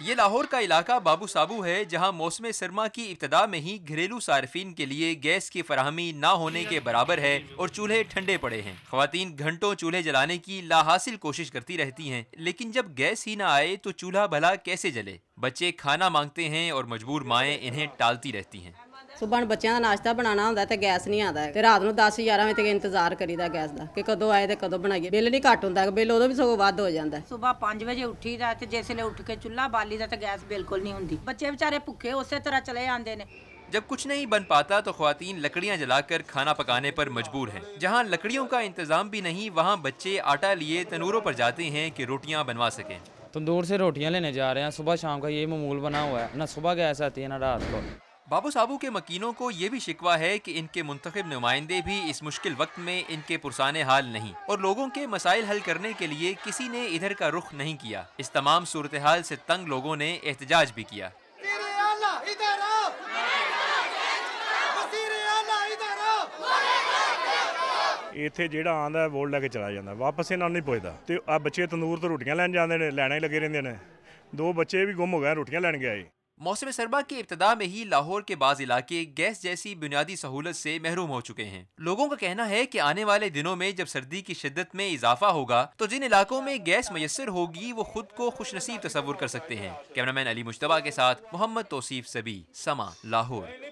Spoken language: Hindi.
ये लाहौर का इलाका बाबू साबू है जहाँ मौसम सरमा की इब्तदा में ही घरेलू सार्फिन के लिए गैस की फरहमी न होने के बराबर है और चूल्हे ठंडे पड़े हैं खातन घंटों चूल्हे जलाने की लाहासिल कोशिश करती रहती हैं लेकिन जब गैस ही ना आए तो चूल्हा भला कैसे जले बच्चे खाना मांगते हैं और मजबूर माएँ इन्हें टालती रहती हैं सुबह बच्चों का नाश्ता बनाना होंगे तो गैस नहीं आता है रात को दस ग्यारह बजे तक इंतजार करीदा गैस का कि कदों आए तो कदों बनाइए बिल नहीं घट हों बिल उदो भी सगो वो जाए सुबह पांच बजे उठी जिसने उठ के चूल्हा बाली तो गैस बिल्कुल नहीं होंगी बच्चे बेचारे भुखे उस तरह चले आते हैं जब कुछ नहीं बन पाता तो खुवान लकड़ियां जलाकर खाना पकाने पर मजबूर हैं। जहां लकड़ियों का इंतजाम भी नहीं वहां बच्चे आटा लिए तनूरों पर जाते हैं कि रोटियां बनवा सकें तंदूर से रोटियां लेने जा रहे हैं सुबह शाम का ये ममूल बना हुआ है ना सुबह गैस आती है ना रात को बाबू साबू के मकीनों को ये भी शिकवा है कि इनके मुंतखब नुमाइंदे भी इस मुश्किल वक्त में इनके पुरसाने हाल नहीं और लोगों के मसाइल हल करने के लिए किसी ने इधर का रुख नहीं किया इस तमाम सूरत हाल से तंग लोगों ने एहतजाज भी किया इतने ਜਿਹੜਾ ਆਂਦਾ ਵੋਲ ਲੈ ਕੇ ਚਲਾ ਜਾਂਦਾ ਵਾਪਸ ਇਹਨਾਂ ਨੂੰ ਨਹੀਂ ਪੁੱਛਦਾ ਤੇ ਆ ਬੱਚੇ ਤੰਦੂਰ ਤੋਂ ਰੋਟੀਆਂ ਲੈਣ ਜਾਂਦੇ ਨੇ ਲੈਣਾ ਹੀ ਲੱਗੇ ਰਹਿੰਦੇ ਨੇ ਦੋ ਬੱਚੇ ਵੀ ਗੁੰਮ ਹੋ ਗਏ ਰੋਟੀਆਂ ਲੈਣ ਗਏ मौसम सरबा के इब्तदा में ही लाहौर के बाद इलाके गैस जैसी बुनियादी सहूलत से महरूम हो चुके हैं लोगों का कहना है कि आने वाले दिनों में जब सर्दी की शिद्दत में इजाफा होगा तो जिन इलाकों में गैस मैसर होगी वो खुद को खुश नसीब तस्वुर कर सकते हैं कैमरामैन अली मुशतबा के साथ मोहम्मद तोसीफ सभी समा लाहौर